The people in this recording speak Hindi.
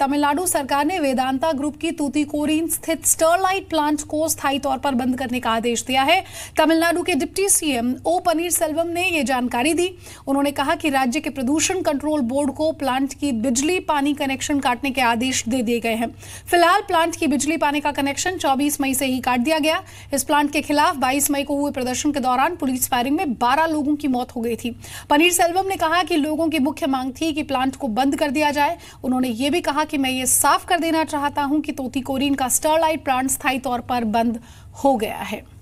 तमिलनाडु सरकार ने वेदांता ग्रुप की तूतीकोरिन स्थित स्टरलाइट प्लांट को स्थायी तौर पर बंद करने का आदेश दिया है तमिलनाडु के डिप्टी सीएम ओ पनीर सेल्वम ने यह जानकारी दी उन्होंने कहा कि राज्य के प्रदूषण कंट्रोल बोर्ड को प्लांट की बिजली पानी कनेक्शन काटने के आदेश दे दिए गए हैं फिलहाल प्लांट की बिजली पानी का कनेक्शन चौबीस मई से ही काट दिया गया इस प्लांट के खिलाफ बाईस मई को हुए प्रदर्शन के दौरान पुलिस फायरिंग में बारह लोगों की मौत हो गई थी पनीर सेल्वम ने कहा कि लोगों की मुख्य मांग थी कि प्लांट को बंद कर दिया जाए उन्होंने ये भी कहा कि मैं ये साफ कर देना चाहता हूं कि तोतीकोरीन का स्टरलाइट प्लांट स्थायी तौर पर बंद हो गया है